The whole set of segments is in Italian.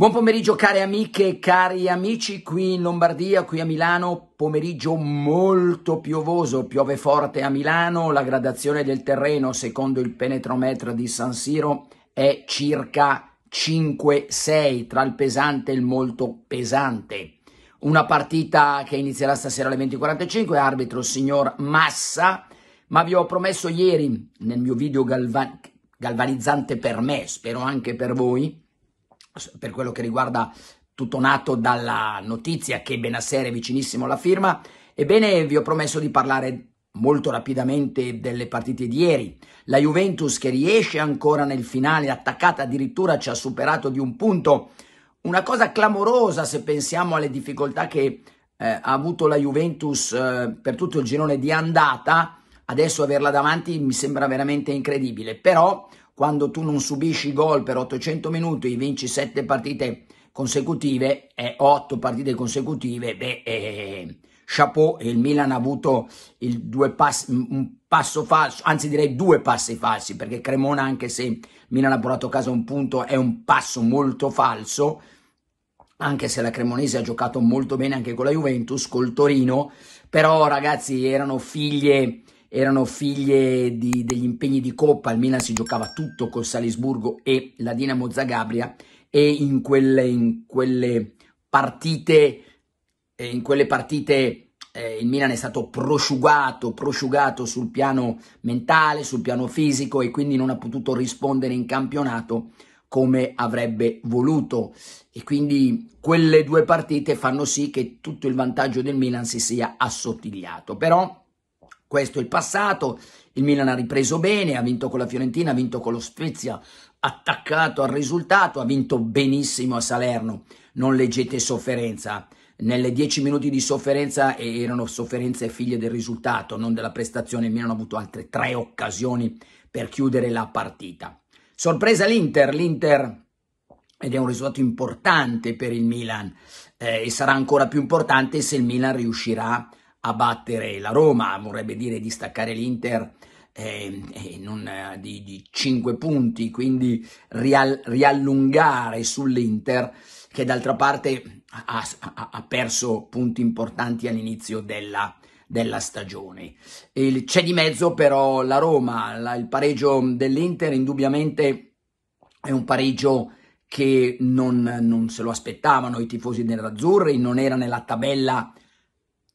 Buon pomeriggio care amiche e cari amici qui in Lombardia, qui a Milano, pomeriggio molto piovoso, piove forte a Milano, la gradazione del terreno secondo il penetrometro di San Siro è circa 5-6 tra il pesante e il molto pesante. Una partita che inizierà stasera alle 20.45, arbitro signor Massa, ma vi ho promesso ieri nel mio video galvan galvanizzante per me, spero anche per voi, per quello che riguarda tutto nato dalla notizia che Benasser è vicinissimo alla firma. Ebbene, vi ho promesso di parlare molto rapidamente delle partite di ieri. La Juventus che riesce ancora nel finale, attaccata addirittura ci ha superato di un punto. Una cosa clamorosa se pensiamo alle difficoltà che eh, ha avuto la Juventus eh, per tutto il girone di andata. Adesso averla davanti mi sembra veramente incredibile, però quando tu non subisci gol per 800 minuti e vinci 7 partite consecutive, eh, 8 partite consecutive, beh, eh, chapeau, il Milan ha avuto pass un passo falso, anzi direi due passi falsi, perché Cremona, anche se Milan ha portato a casa un punto, è un passo molto falso, anche se la Cremonese ha giocato molto bene anche con la Juventus, col Torino, però ragazzi erano figlie erano figlie di, degli impegni di Coppa, il Milan si giocava tutto col Salisburgo e la Dinamo Zagabria e in quelle, in quelle partite, eh, in quelle partite eh, il Milan è stato prosciugato, prosciugato sul piano mentale, sul piano fisico e quindi non ha potuto rispondere in campionato come avrebbe voluto e quindi quelle due partite fanno sì che tutto il vantaggio del Milan si sia assottigliato però questo è il passato, il Milan ha ripreso bene, ha vinto con la Fiorentina, ha vinto con lo Spezia, attaccato al risultato, ha vinto benissimo a Salerno, non leggete sofferenza. Nelle dieci minuti di sofferenza erano sofferenze figlie del risultato, non della prestazione, il Milan ha avuto altre tre occasioni per chiudere la partita. Sorpresa l'Inter, l'Inter ed è un risultato importante per il Milan eh, e sarà ancora più importante se il Milan riuscirà a a battere la Roma, vorrebbe dire di staccare l'Inter ehm, eh, eh, non, di, di, 5 punti, quindi rial, riallungare sull'Inter che d'altra parte ha, ha, ha, perso punti importanti all'inizio della, della stagione. c'è di mezzo però la Roma, la, il pareggio dell'Inter indubbiamente è un pareggio che non, non se lo aspettavano i tifosi nerazzurri, non era nella tabella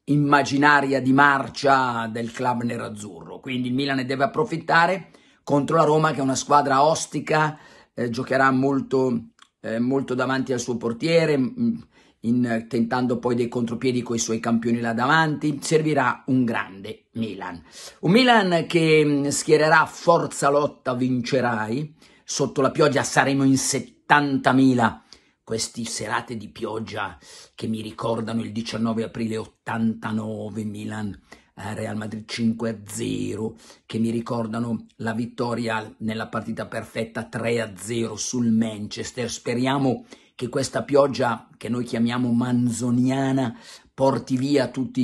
immaginaria di marcia del club nerazzurro. Quindi il Milan ne deve approfittare contro la Roma che è una squadra ostica, eh, giocherà molto, eh, molto, davanti al suo portiere, mm, in, tentando poi dei contropiedi con i suoi campioni là davanti, servirà un grande Milan. Un Milan che mm, schiererà Forza Lotta Vincerai, sotto la pioggia saremo in 70.000 queste serate di pioggia che mi ricordano il 19 aprile 89 Milan eh, Real Madrid 5-0 che mi ricordano la vittoria nella partita perfetta 3-0 sul Manchester speriamo che questa pioggia che noi chiamiamo manzoniana porti via tutte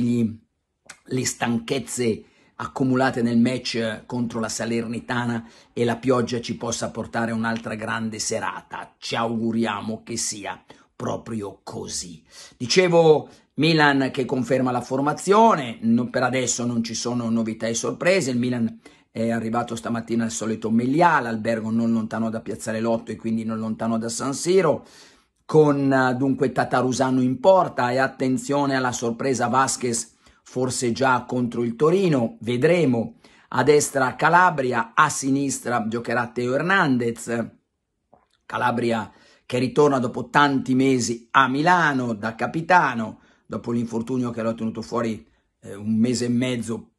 le stanchezze accumulate nel match eh, contro la Salernitana e la pioggia ci possa portare un'altra grande serata. Ci auguriamo che sia proprio così. Dicevo Milan che conferma la formazione, non, per adesso non ci sono novità e sorprese, il Milan è arrivato stamattina al solito Melià, l'albergo non lontano da Piazzale Lotto e quindi non lontano da San Siro, con eh, dunque Tatarusano in porta e attenzione alla sorpresa Vasquez forse già contro il Torino, vedremo. A destra Calabria, a sinistra giocherà Teo Hernandez. Calabria che ritorna dopo tanti mesi a Milano da capitano, dopo l'infortunio che l'ha tenuto fuori eh, un mese e mezzo,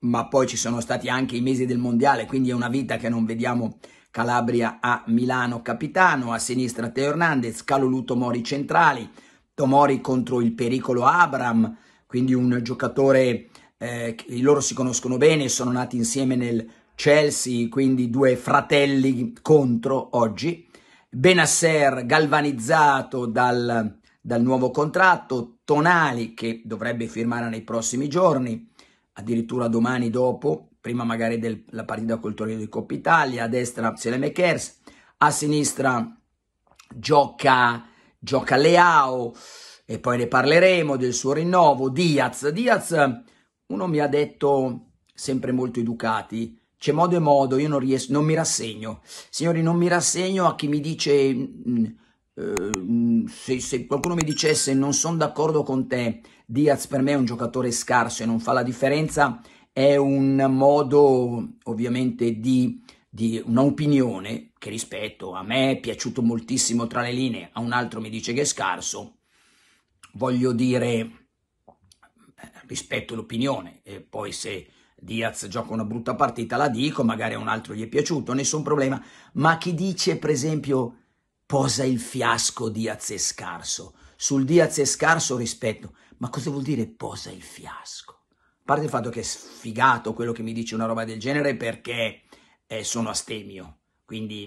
ma poi ci sono stati anche i mesi del Mondiale, quindi è una vita che non vediamo Calabria a Milano capitano, a sinistra Teo Hernandez, Caloluto Mori centrali, Tomori contro il pericolo Abram, quindi un giocatore, eh, che loro si conoscono bene, sono nati insieme nel Chelsea, quindi due fratelli contro oggi. Benasser galvanizzato dal, dal nuovo contratto, Tonali che dovrebbe firmare nei prossimi giorni, addirittura domani dopo, prima magari della partita col Torino di Coppa Italia, a destra Selemakers, a sinistra gioca, gioca Leao, e poi ne parleremo del suo rinnovo. Diaz, Diaz, uno mi ha detto sempre molto educati, c'è modo e modo, io non, riesco, non mi rassegno. Signori, non mi rassegno a chi mi dice, mh, mm, eh, mm, se, se qualcuno mi dicesse non sono d'accordo con te, Diaz per me è un giocatore scarso e non fa la differenza, è un modo ovviamente di, di un'opinione che rispetto a me è piaciuto moltissimo tra le linee, a un altro mi dice che è scarso, voglio dire, eh, rispetto l'opinione, e poi se Diaz gioca una brutta partita la dico, magari a un altro gli è piaciuto, nessun problema, ma chi dice per esempio posa il fiasco Diaz è scarso, sul Diaz è scarso rispetto, ma cosa vuol dire posa il fiasco? A parte il fatto che è sfigato quello che mi dice una roba del genere perché eh, sono astemio, quindi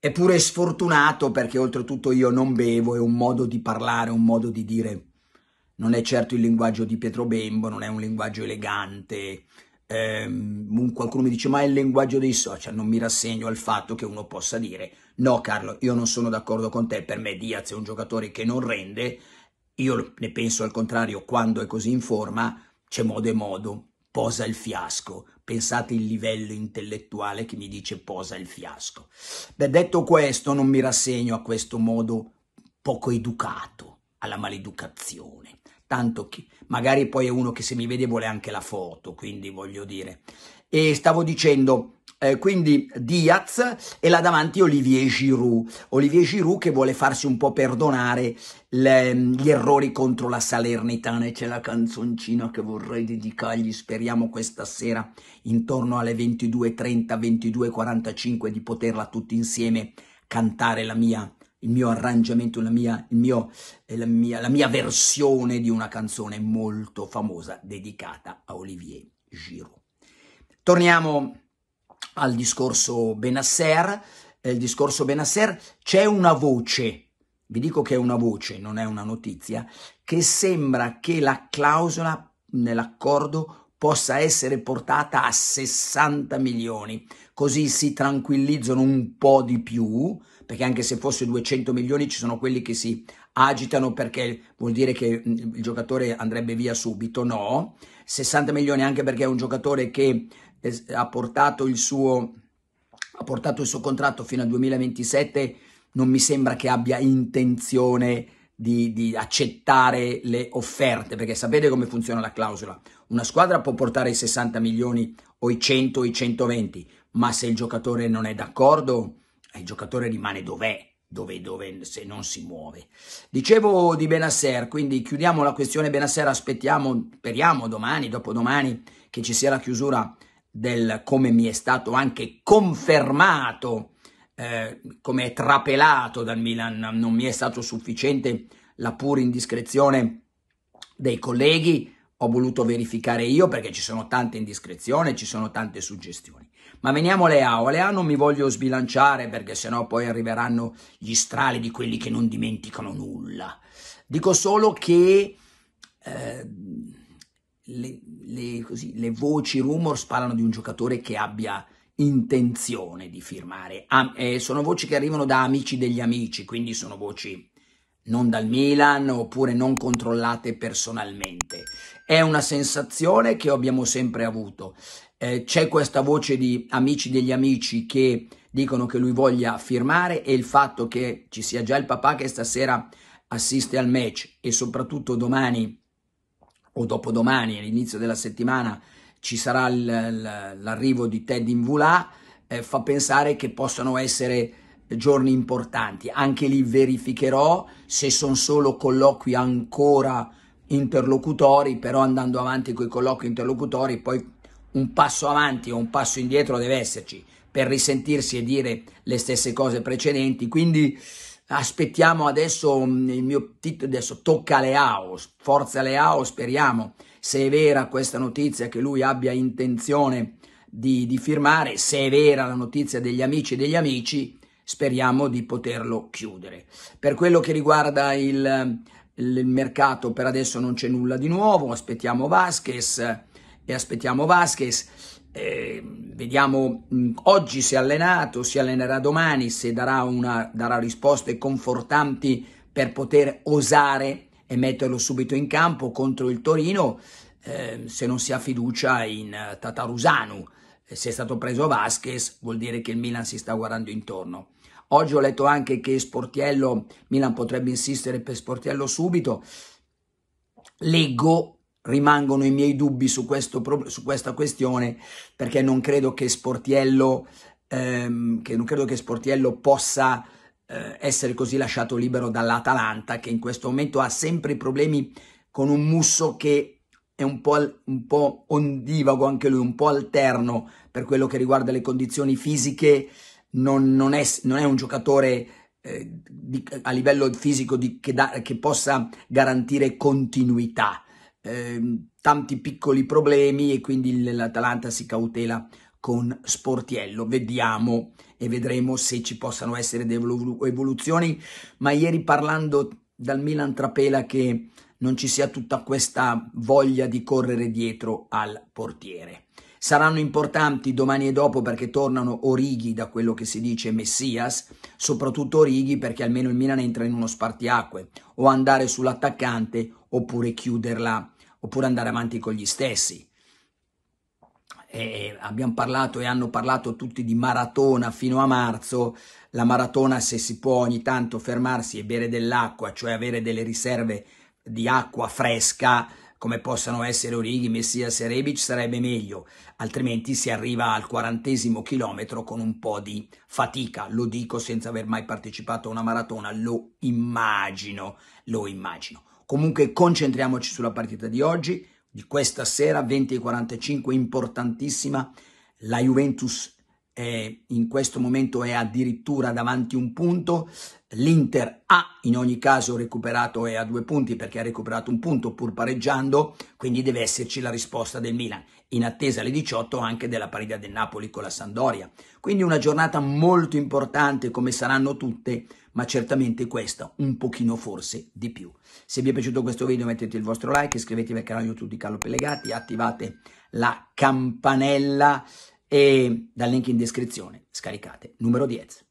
è pure sfortunato perché oltretutto io non bevo, è un modo di parlare, un modo di dire. Non è certo il linguaggio di Pietro Bembo, non è un linguaggio elegante. Ehm, qualcuno mi dice ma è il linguaggio dei social, non mi rassegno al fatto che uno possa dire no Carlo, io non sono d'accordo con te, per me Diaz è un giocatore che non rende, io ne penso al contrario quando è così in forma, c'è modo e modo, posa il fiasco, Pensate il livello intellettuale che mi dice posa il fiasco. Beh, detto questo, non mi rassegno a questo modo poco educato, alla maleducazione. Tanto che magari poi è uno che se mi vede vuole anche la foto, quindi voglio dire. E stavo dicendo, eh, quindi Diaz e là davanti Olivier Giroud. Olivier Giroud che vuole farsi un po' perdonare le, mm, gli errori contro la Salernitana e c'è la canzoncina che vorrei dedicargli, speriamo questa sera intorno alle 22.30, 22.45 di poterla tutti insieme cantare la mia il mio arrangiamento, la mia, mio, eh, la, mia, la mia, versione di una canzone molto famosa dedicata a Olivier Giroud. Torniamo al discorso Benasser, eh, il discorso Benasser, c'è una voce, vi dico che è una voce, non è una notizia, che sembra che la clausola nell'accordo possa essere portata a 60 milioni, così si tranquillizzano un po' di più, perché anche se fosse 200 milioni ci sono quelli che si agitano perché vuol dire che mm, il giocatore andrebbe via subito, no, 60 milioni anche perché è un giocatore che ha, portato suo, ha portato il suo contratto fino al 2027, non mi sembra che abbia intenzione di, di, accettare le offerte, perché sapete come funziona la clausola. Una squadra può portare i 60 milioni o i 100 o i 120, ma se il giocatore non è d'accordo, il giocatore rimane dov'è. Dove, dove se non si muove. Dicevo di Benasser, quindi chiudiamo la questione Benasser, aspettiamo, speriamo domani, dopodomani, che ci sia la chiusura del come mi è stato anche confermato, eh, come è trapelato dal Milan, non mi è stato sufficiente la pura indiscrezione dei colleghi, ho voluto verificare io perché ci sono tante indiscrezioni, ci sono tante suggestioni. Ma veniamo a Leao, a non mi voglio sbilanciare perché sennò poi arriveranno gli strali di quelli che non dimenticano nulla. Dico solo che... Eh, le, le, così, le voci, i rumors parlano di un giocatore che abbia intenzione di firmare. Ah, eh, sono voci che arrivano da amici degli amici, quindi sono voci non dal Milan oppure non controllate personalmente. È una sensazione che abbiamo sempre avuto. Eh, c'è questa voce di amici degli amici che dicono che lui voglia firmare e il fatto che ci sia già il papà che stasera assiste al match e soprattutto domani o dopodomani, all'inizio della settimana, ci sarà l'arrivo di Ted in Vula, eh, fa pensare che possano essere giorni importanti. Anche lì verificherò se sono solo colloqui ancora interlocutori, però andando avanti con i colloqui interlocutori, poi un passo avanti o un passo indietro deve esserci per risentirsi e dire le stesse cose precedenti. Quindi Aspettiamo adesso mm, il mio titolo, adesso tocca a Leao, forza Leao, speriamo se è vera questa notizia che lui abbia intenzione di, di firmare, se è vera la notizia degli amici degli amici, speriamo di poterlo chiudere. Per quello che riguarda il, il mercato, per adesso non c'è nulla di nuovo, aspettiamo Vasquez e aspettiamo Vasquez. Eh, vediamo mh, mm, oggi se è allenato, si allenerà domani, se darà, una, darà risposte confortanti per poter osare e metterlo subito in campo contro il Torino, eh, se non si ha fiducia in uh, Tatarusanu. Se è stato preso Vasquez vuol dire che il Milan si sta guardando intorno. Oggi ho letto anche che Sportiello, Milan potrebbe insistere per Sportiello subito. Leggo rimangono i miei dubbi su, questo, su questa questione perché non credo che Sportiello, ehm, che non credo che Sportiello possa eh, essere così lasciato libero dall'Atalanta che in questo momento ha sempre problemi con un musso che è un po', un po ondivago anche lui, un po' alterno per quello che riguarda le condizioni fisiche, non, non, è, non è, un giocatore eh, di, a livello fisico di, che, da, che possa garantire continuità Ehm, tanti piccoli problemi e quindi l'Atalanta si cautela con Sportiello. Vediamo e vedremo se ci possano essere delle evoluzioni, ma ieri parlando dal Milan trapela che non ci sia tutta questa voglia di correre dietro al portiere. Saranno importanti domani e dopo perché tornano Orighi da quello che si dice Messias, soprattutto Orighi perché almeno il Milan entra in uno spartiacque, o andare sull'attaccante oppure chiuderla, oppure andare avanti con gli stessi. E abbiamo parlato e hanno parlato tutti di maratona fino a marzo. La maratona, se si può ogni tanto fermarsi e bere dell'acqua, cioè avere delle riserve di acqua fresca, come possano essere Orighi, Messias e Rebic, sarebbe meglio, altrimenti si arriva al quarantesimo chilometro con un po' di fatica. Lo dico senza aver mai partecipato a una maratona, lo immagino, lo immagino. Comunque concentriamoci sulla partita di oggi, di questa sera 20.45, importantissima. La Juventus è, in questo momento è addirittura davanti un punto, L'Inter ha in ogni caso recuperato e a due punti perché ha recuperato un punto pur pareggiando, quindi deve esserci la risposta del Milan, in attesa alle 18 anche della parità del Napoli con la Sandoria. Quindi una giornata molto importante come saranno tutte, ma certamente questa un pochino forse di più. Se vi è piaciuto questo video mettete il vostro like, iscrivetevi al canale YouTube di Carlo Pellegati, attivate la campanella e dal link in descrizione scaricate numero 10.